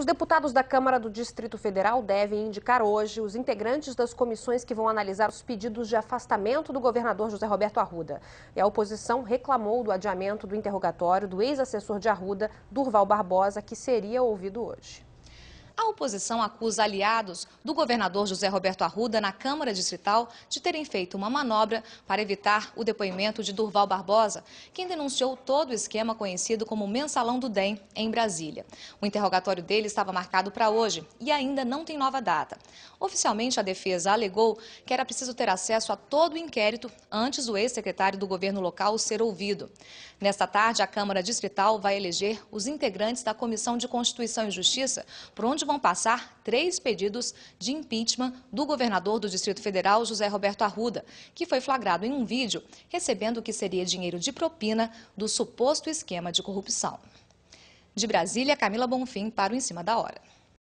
Os deputados da Câmara do Distrito Federal devem indicar hoje os integrantes das comissões que vão analisar os pedidos de afastamento do governador José Roberto Arruda. E a oposição reclamou do adiamento do interrogatório do ex-assessor de Arruda, Durval Barbosa, que seria ouvido hoje. A oposição acusa aliados do governador José Roberto Arruda na Câmara Distrital de terem feito uma manobra para evitar o depoimento de Durval Barbosa, quem denunciou todo o esquema conhecido como Mensalão do DEM em Brasília. O interrogatório dele estava marcado para hoje e ainda não tem nova data. Oficialmente, a defesa alegou que era preciso ter acesso a todo o inquérito antes do ex-secretário do governo local ser ouvido. Nesta tarde, a Câmara Distrital vai eleger os integrantes da Comissão de Constituição e Justiça, por onde vão passar três pedidos de impeachment do governador do Distrito Federal, José Roberto Arruda, que foi flagrado em um vídeo recebendo o que seria dinheiro de propina do suposto esquema de corrupção. De Brasília, Camila Bonfim para o Em Cima da Hora.